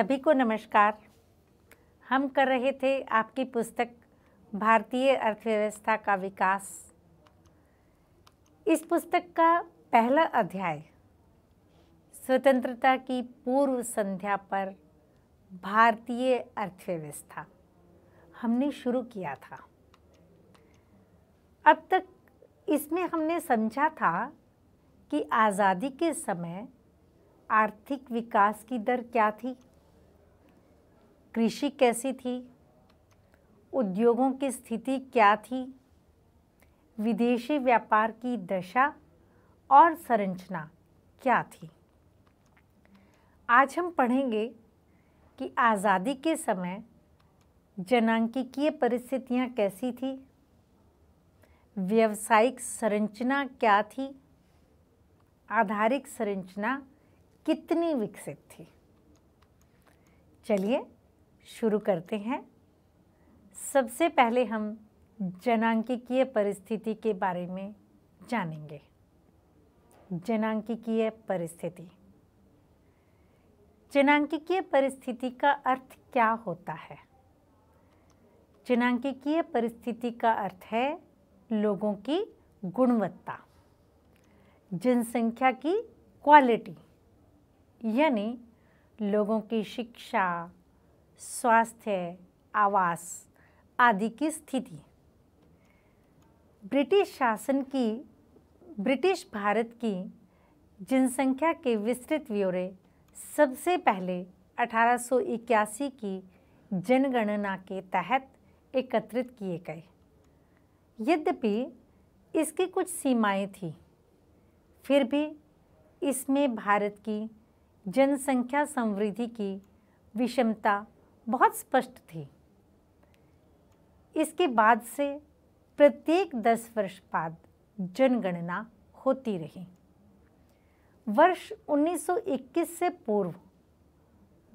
सभी को नमस्कार हम कर रहे थे आपकी पुस्तक भारतीय अर्थव्यवस्था का विकास इस पुस्तक का पहला अध्याय स्वतंत्रता की पूर्व संध्या पर भारतीय अर्थव्यवस्था हमने शुरू किया था अब तक इसमें हमने समझा था कि आज़ादी के समय आर्थिक विकास की दर क्या थी कृषि कैसी थी उद्योगों की स्थिति क्या थी विदेशी व्यापार की दशा और संरचना क्या थी आज हम पढ़ेंगे कि आज़ादी के समय जनांकिकीय परिस्थितियां कैसी थी व्यवसायिक संरचना क्या थी आधारिक संरचना कितनी विकसित थी चलिए शुरू करते हैं सबसे पहले हम जनांकिकीय परिस्थिति के बारे में जानेंगे जनांकिकीय परिस्थिति जनांकिकीय परिस्थिति का अर्थ क्या होता है जनांकिकीय परिस्थिति का अर्थ है लोगों की गुणवत्ता जनसंख्या की क्वालिटी यानी लोगों की शिक्षा स्वास्थ्य आवास आदि की स्थिति ब्रिटिश शासन की ब्रिटिश भारत की जनसंख्या के विस्तृत ब्यौरे सबसे पहले 1881 की जनगणना के तहत एकत्रित किए गए यद्यपि इसकी कुछ सीमाएं थीं फिर भी इसमें भारत की जनसंख्या समृद्धि की विषमता बहुत स्पष्ट थी इसके बाद से प्रत्येक दस वर्ष बाद जनगणना होती रही वर्ष 1921 से पूर्व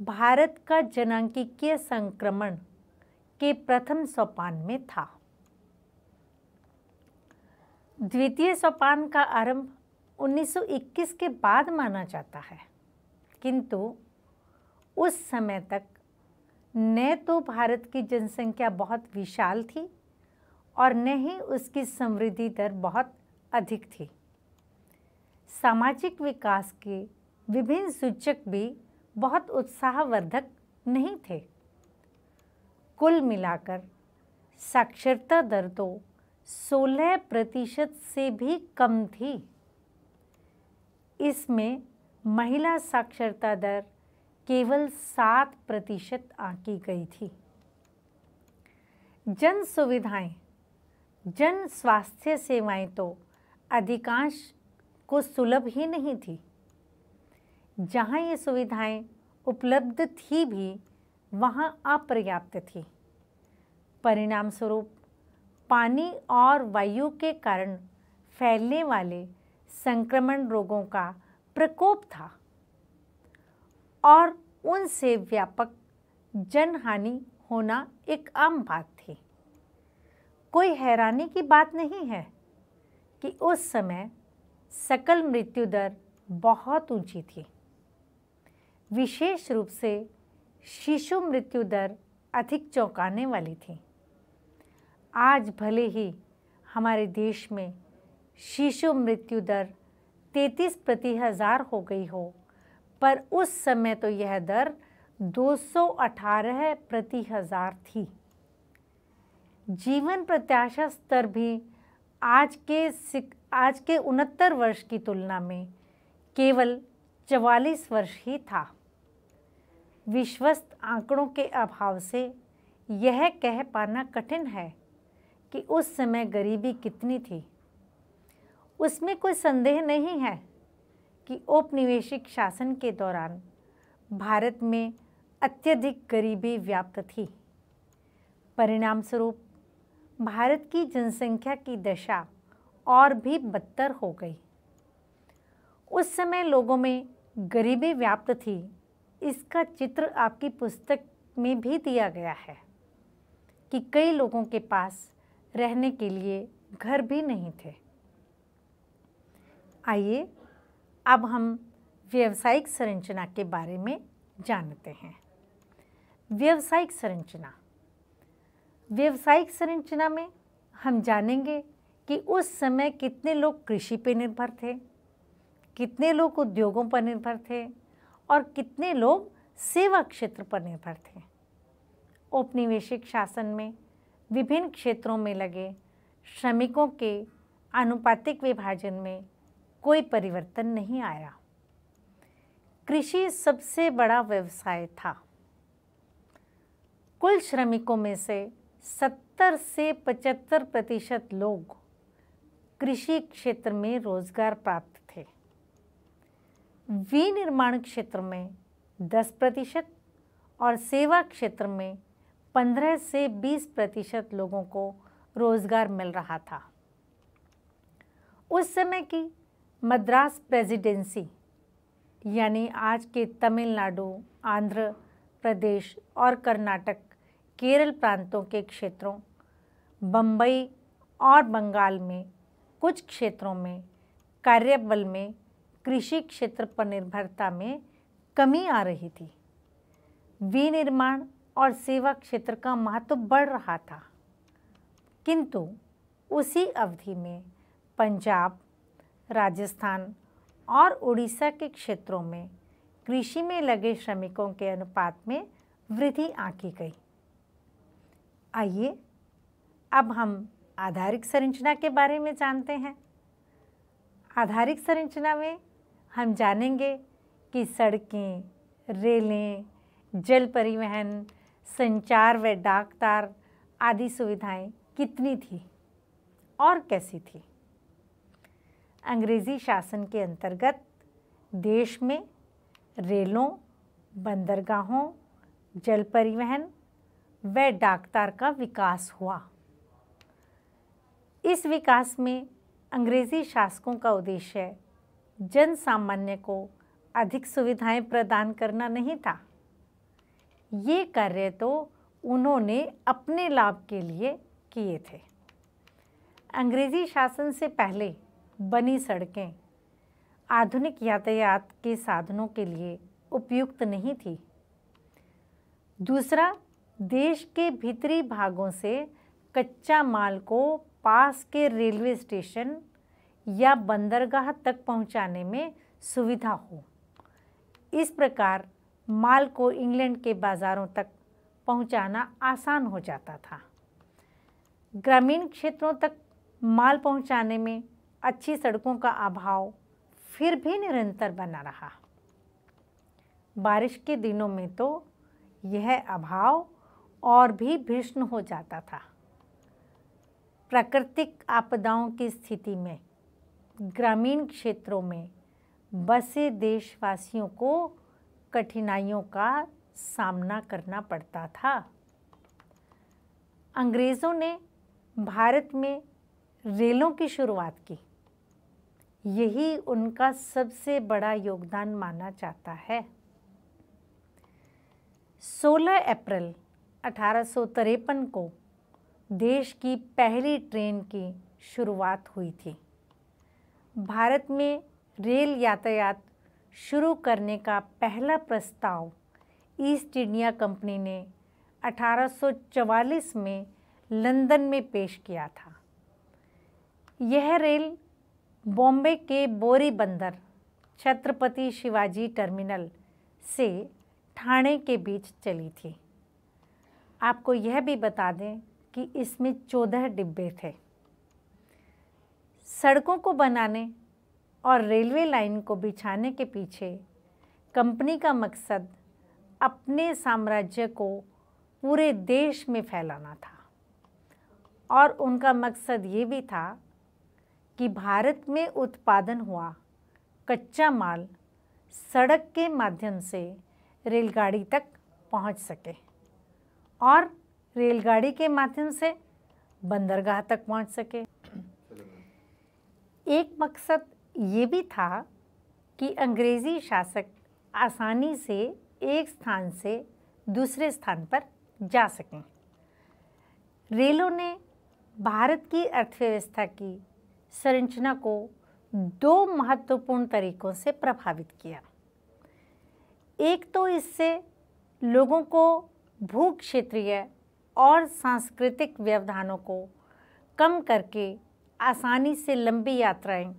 भारत का जनांकिकीय संक्रमण के प्रथम सोपान में था द्वितीय सोपान का आरंभ 1921 के बाद माना जाता है किंतु उस समय तक न तो भारत की जनसंख्या बहुत विशाल थी और न ही उसकी समृद्धि दर बहुत अधिक थी सामाजिक विकास के विभिन्न सूचक भी बहुत उत्साहवर्धक नहीं थे कुल मिलाकर साक्षरता दर तो 16 प्रतिशत से भी कम थी इसमें महिला साक्षरता दर केवल सात प्रतिशत आकी गई थी जन सुविधाएं जन स्वास्थ्य सेवाएं तो अधिकांश को सुलभ ही नहीं थी जहां ये सुविधाएं उपलब्ध थी भी वहां अपर्याप्त थी परिणाम स्वरूप पानी और वायु के कारण फैलने वाले संक्रमण रोगों का प्रकोप था और उनसे व्यापक जनहानि होना एक आम बात थी कोई हैरानी की बात नहीं है कि उस समय सकल मृत्यु दर बहुत ऊंची थी विशेष रूप से शिशु मृत्यु दर अधिक चौंकाने वाली थी आज भले ही हमारे देश में शिशु मृत्यु दर तैतीस प्रति हज़ार हो गई हो पर उस समय तो यह दर 218 प्रति हज़ार थी जीवन प्रत्याशा स्तर भी आज के आज के उनहत्तर वर्ष की तुलना में केवल चवालीस वर्ष ही था विश्वस्त आंकड़ों के अभाव से यह कह पाना कठिन है कि उस समय गरीबी कितनी थी उसमें कोई संदेह नहीं है कि औपनिवेशिक शासन के दौरान भारत में अत्यधिक गरीबी व्याप्त थी परिणाम स्वरूप भारत की जनसंख्या की दशा और भी बदतर हो गई उस समय लोगों में गरीबी व्याप्त थी इसका चित्र आपकी पुस्तक में भी दिया गया है कि कई लोगों के पास रहने के लिए घर भी नहीं थे आइए अब हम व्यावसायिक संरचना के बारे में जानते हैं व्यावसायिक संरचना व्यावसायिक संरचना में हम जानेंगे कि उस समय कितने लोग कृषि पर निर्भर थे कितने लोग उद्योगों पर निर्भर थे और कितने लोग सेवा क्षेत्र पर निर्भर थे औपनिवेशिक शासन में विभिन्न क्षेत्रों में लगे श्रमिकों के आनुपातिक विभाजन में कोई परिवर्तन नहीं आया कृषि सबसे बड़ा व्यवसाय था कुल श्रमिकों में से 70 से 75 प्रतिशत लोग कृषि क्षेत्र में रोजगार प्राप्त थे विनिर्माण क्षेत्र में 10 प्रतिशत और सेवा क्षेत्र में 15 से 20 प्रतिशत लोगों को रोजगार मिल रहा था उस समय की मद्रास प्रेसिडेंसी यानी आज के तमिलनाडु आंध्र प्रदेश और कर्नाटक केरल प्रांतों के क्षेत्रों बम्बई और बंगाल में कुछ क्षेत्रों में कार्यबल में कृषि क्षेत्र पर निर्भरता में कमी आ रही थी विनिर्माण और सेवा क्षेत्र का महत्व बढ़ रहा था किंतु उसी अवधि में पंजाब राजस्थान और उड़ीसा के क्षेत्रों में कृषि में लगे श्रमिकों के अनुपात में वृद्धि आंकी गई आइए अब हम आधारिक संरचना के बारे में जानते हैं आधारिक संरचना में हम जानेंगे कि सड़कें रेलें जल परिवहन संचार व डाक तार आदि सुविधाएं कितनी थी और कैसी थी अंग्रेज़ी शासन के अंतर्गत देश में रेलों बंदरगाहों जल परिवहन व डाकतार का विकास हुआ इस विकास में अंग्रेज़ी शासकों का उद्देश्य जन सामान्य को अधिक सुविधाएं प्रदान करना नहीं था ये कार्य तो उन्होंने अपने लाभ के लिए किए थे अंग्रेज़ी शासन से पहले बनी सड़कें आधुनिक यातायात के साधनों के लिए उपयुक्त नहीं थी दूसरा देश के भीतरी भागों से कच्चा माल को पास के रेलवे स्टेशन या बंदरगाह तक पहुंचाने में सुविधा हो इस प्रकार माल को इंग्लैंड के बाज़ारों तक पहुंचाना आसान हो जाता था ग्रामीण क्षेत्रों तक माल पहुंचाने में अच्छी सड़कों का अभाव फिर भी निरंतर बना रहा बारिश के दिनों में तो यह अभाव और भी भीषण हो जाता था प्राकृतिक आपदाओं की स्थिति में ग्रामीण क्षेत्रों में बसे देशवासियों को कठिनाइयों का सामना करना पड़ता था अंग्रेज़ों ने भारत में रेलों की शुरुआत की यही उनका सबसे बड़ा योगदान माना जाता है 16 अप्रैल अठारह को देश की पहली ट्रेन की शुरुआत हुई थी भारत में रेल यातायात शुरू करने का पहला प्रस्ताव ईस्ट इंडिया कंपनी ने 1844 में लंदन में पेश किया था यह रेल बॉम्बे के बोरी बंदर छत्रपति शिवाजी टर्मिनल से ठाणे के बीच चली थी आपको यह भी बता दें कि इसमें चौदह डिब्बे थे सड़कों को बनाने और रेलवे लाइन को बिछाने के पीछे कंपनी का मकसद अपने साम्राज्य को पूरे देश में फैलाना था और उनका मकसद ये भी था कि भारत में उत्पादन हुआ कच्चा माल सड़क के माध्यम से रेलगाड़ी तक पहुंच सके और रेलगाड़ी के माध्यम से बंदरगाह तक पहुंच सके एक मकसद ये भी था कि अंग्रेज़ी शासक आसानी से एक स्थान से दूसरे स्थान पर जा सकें रेलों ने भारत की अर्थव्यवस्था की संरचना को दो महत्वपूर्ण तरीकों से प्रभावित किया एक तो इससे लोगों को भू क्षेत्रीय और सांस्कृतिक व्यवधानों को कम करके आसानी से लंबी यात्राएं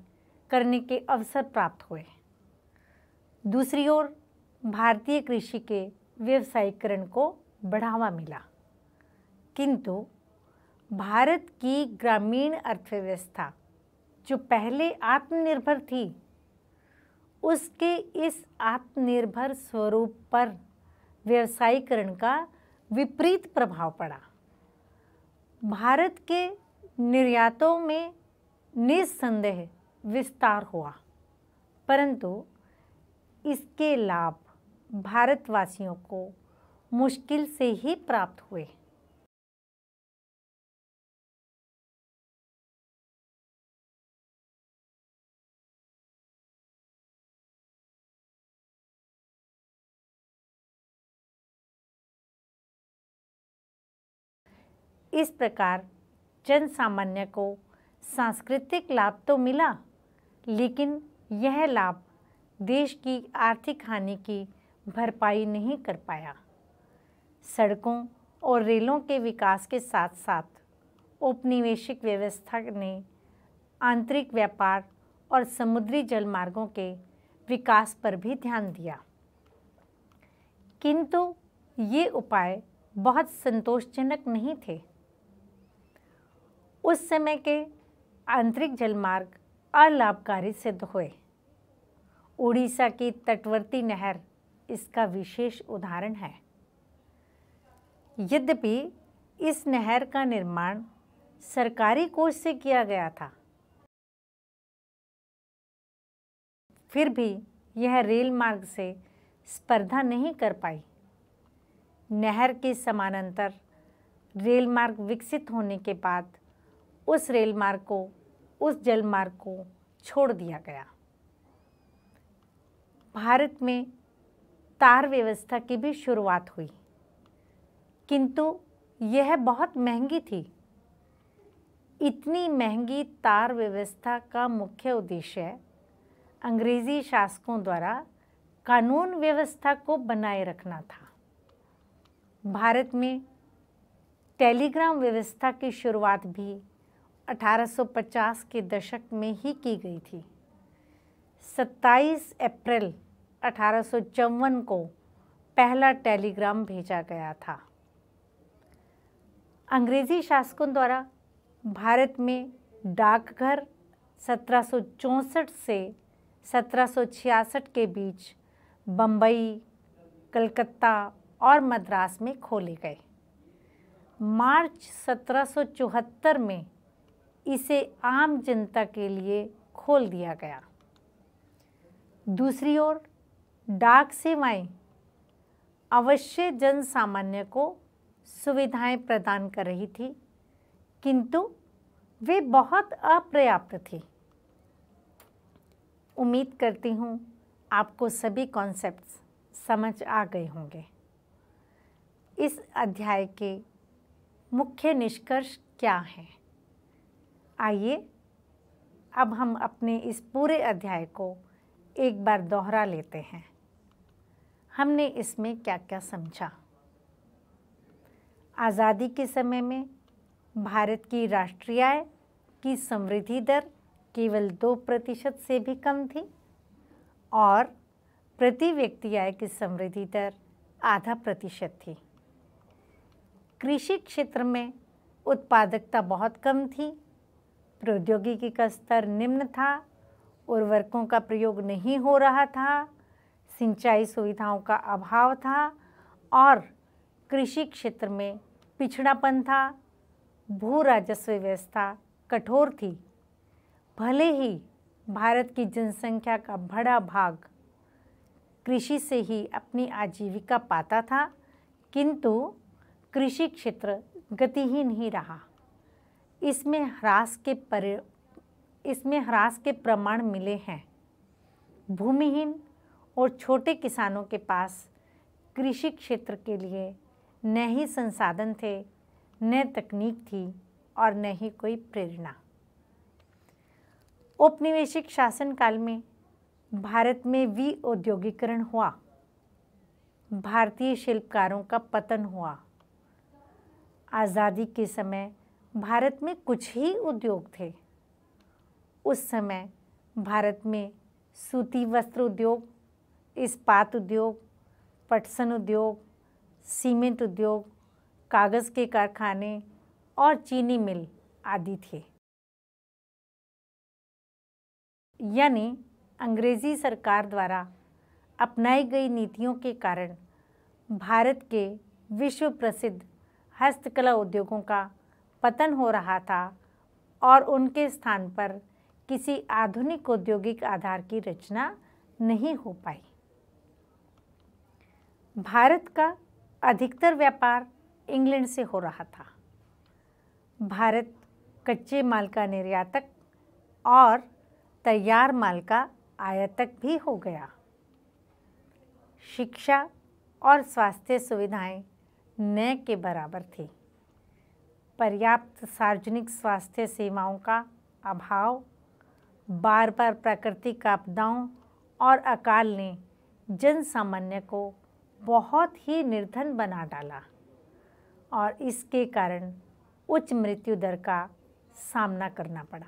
करने के अवसर प्राप्त हुए दूसरी ओर भारतीय कृषि के व्यवसायीकरण को बढ़ावा मिला किंतु भारत की ग्रामीण अर्थव्यवस्था जो पहले आत्मनिर्भर थी उसके इस आत्मनिर्भर स्वरूप पर व्यवसायीकरण का विपरीत प्रभाव पड़ा भारत के निर्यातों में निस्संदेह विस्तार हुआ परंतु इसके लाभ भारतवासियों को मुश्किल से ही प्राप्त हुए इस प्रकार जन सामान्य को सांस्कृतिक लाभ तो मिला लेकिन यह लाभ देश की आर्थिक हानि की भरपाई नहीं कर पाया सड़कों और रेलों के विकास के साथ साथ उपनिवेशिक व्यवस्था ने आंतरिक व्यापार और समुद्री जलमार्गों के विकास पर भी ध्यान दिया किंतु ये उपाय बहुत संतोषजनक नहीं थे उस समय के आंतरिक जलमार्ग अलाभकारी सिद्ध हुए उड़ीसा की तटवर्ती नहर इसका विशेष उदाहरण है यद्यपि इस नहर का निर्माण सरकारी कोष से किया गया था फिर भी यह रेल मार्ग से स्पर्धा नहीं कर पाई नहर के समानांतर रेल मार्ग विकसित होने के बाद उस रेल मार्ग को उस जल मार्ग को छोड़ दिया गया भारत में तार व्यवस्था की भी शुरुआत हुई किंतु यह बहुत महंगी थी इतनी महंगी तार व्यवस्था का मुख्य उद्देश्य अंग्रेज़ी शासकों द्वारा कानून व्यवस्था को बनाए रखना था भारत में टेलीग्राम व्यवस्था की शुरुआत भी 1850 के दशक में ही की गई थी 27 अप्रैल अठारह को पहला टेलीग्राम भेजा गया था अंग्रेज़ी शासकों द्वारा भारत में डाकघर 1764 से 1766 के बीच बम्बई कलकत्ता और मद्रास में खोले गए मार्च 1774 में इसे आम जनता के लिए खोल दिया गया दूसरी ओर डाक सेवाएं अवश्य जन सामान्य को सुविधाएं प्रदान कर रही थी किंतु वे बहुत अपर्याप्त थी उम्मीद करती हूँ आपको सभी कॉन्सेप्ट्स समझ आ गए होंगे इस अध्याय के मुख्य निष्कर्ष क्या हैं आइए अब हम अपने इस पूरे अध्याय को एक बार दोहरा लेते हैं हमने इसमें क्या क्या समझा आज़ादी के समय में भारत की राष्ट्रीय आय की समृद्धि दर केवल दो प्रतिशत से भी कम थी और प्रति व्यक्ति आय की समृद्धि दर आधा प्रतिशत थी कृषि क्षेत्र में उत्पादकता बहुत कम थी प्रौद्योगिकी का स्तर निम्न था उर्वरकों का प्रयोग नहीं हो रहा था सिंचाई सुविधाओं का अभाव था और कृषि क्षेत्र में पिछड़ापन था भू राजस्व व्यवस्था कठोर थी भले ही भारत की जनसंख्या का बड़ा भाग कृषि से ही अपनी आजीविका पाता था किंतु कृषि क्षेत्र गतिहीन ही रहा इसमें ह्रास के पर इसमें ह्रास के प्रमाण मिले हैं भूमिहीन और छोटे किसानों के पास कृषि क्षेत्र के लिए न ही संसाधन थे न तकनीक थी और न ही कोई प्रेरणा औपनिवेशिक शासनकाल में भारत में वी औद्योगिकरण हुआ भारतीय शिल्पकारों का पतन हुआ आज़ादी के समय भारत में कुछ ही उद्योग थे उस समय भारत में सूती वस्त्र उद्योग इस्पात उद्योग पटसन उद्योग सीमेंट उद्योग कागज़ के कारखाने और चीनी मिल आदि थे यानी अंग्रेज़ी सरकार द्वारा अपनाई गई नीतियों के कारण भारत के विश्व प्रसिद्ध हस्तकला उद्योगों का पतन हो रहा था और उनके स्थान पर किसी आधुनिक औद्योगिक आधार की रचना नहीं हो पाई भारत का अधिकतर व्यापार इंग्लैंड से हो रहा था भारत कच्चे माल का निर्यातक और तैयार माल का आयातक भी हो गया शिक्षा और स्वास्थ्य सुविधाएं न के बराबर थी पर्याप्त सार्वजनिक स्वास्थ्य सेवाओं का अभाव बार बार प्राकृतिक आपदाओं और अकाल ने जन सामान्य को बहुत ही निर्धन बना डाला और इसके कारण उच्च मृत्यु दर का सामना करना पड़ा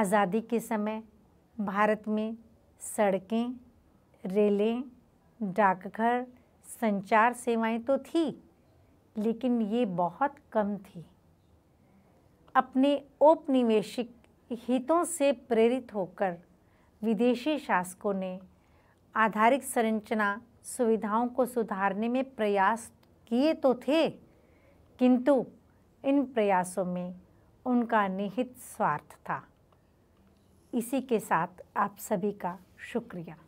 आज़ादी के समय भारत में सड़कें रेलें डाकघर संचार सेवाएं तो थी लेकिन ये बहुत कम थी अपने औपनिवेशिक हितों से प्रेरित होकर विदेशी शासकों ने आधारिक संरचना सुविधाओं को सुधारने में प्रयास किए तो थे किंतु इन प्रयासों में उनका निहित स्वार्थ था इसी के साथ आप सभी का शुक्रिया